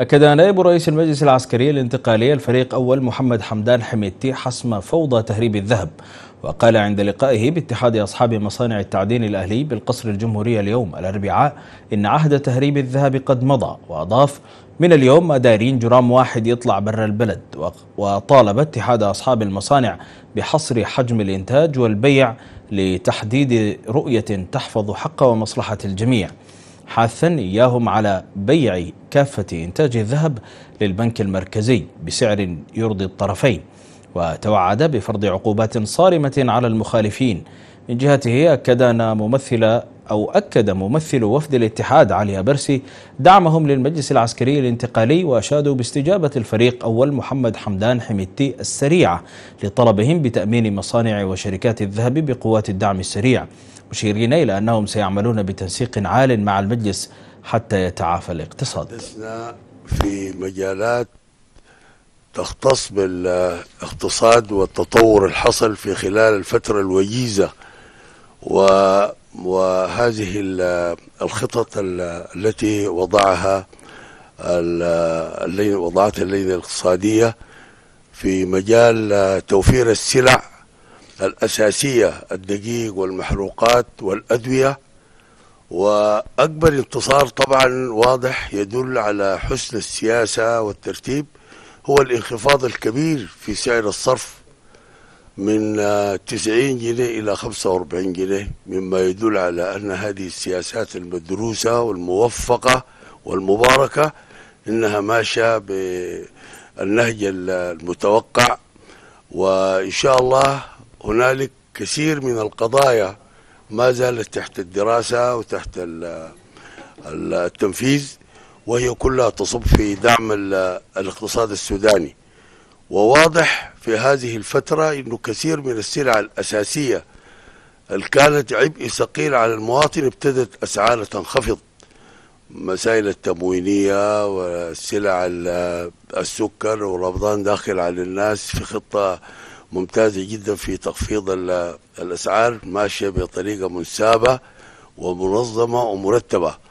أكد نائب رئيس المجلس العسكري الانتقالي الفريق أول محمد حمدان حميدتي حسم فوضى تهريب الذهب وقال عند لقائه باتحاد أصحاب مصانع التعدين الأهلي بالقصر الجمهوري اليوم الأربعاء إن عهد تهريب الذهب قد مضى وأضاف من اليوم ما جرام واحد يطلع بر البلد وطالب اتحاد أصحاب المصانع بحصر حجم الإنتاج والبيع لتحديد رؤية تحفظ حق ومصلحة الجميع حاثا إياهم على بيع كافة إنتاج الذهب للبنك المركزي بسعر يرضي الطرفين وتوعد بفرض عقوبات صارمة على المخالفين من جهته أكد أن ممثل أو أكد ممثل وفد الاتحاد علي برسي دعمهم للمجلس العسكري الانتقالي وأشادوا باستجابة الفريق أول محمد حمدان حميدتي السريعة لطلبهم بتأمين مصانع وشركات الذهب بقوات الدعم السريع مشيرين إلى أنهم سيعملون بتنسيق عال مع المجلس حتى يتعافى الاقتصاد في مجالات تختص بالاقتصاد والتطور الحصل في خلال الفترة الوجيزة و وهذه الخطط التي وضعها وضعت اللجنة الاقتصادية في مجال توفير السلع الأساسية الدقيق والمحروقات والأدوية وأكبر انتصار طبعا واضح يدل على حسن السياسة والترتيب هو الانخفاض الكبير في سعر الصرف من 90 آه، جنيه إلى 45 جنيه مما يدل على أن هذه السياسات المدروسة والموفقة والمباركة إنها ماشية بالنهج المتوقع وإن شاء الله هنالك كثير من القضايا ما زالت تحت الدراسة وتحت التنفيذ وهي كلها تصب في دعم الاقتصاد السوداني وواضح في هذه الفترة أنه كثير من السلع الأساسية اللي كانت عبء ثقيل على المواطن ابتدت أسعارها تنخفض مسائل التموينية والسلع السكر ورمضان داخل على الناس في خطة ممتازة جدا في تخفيض الأسعار ماشية بطريقة منسابة ومنظمة ومرتبة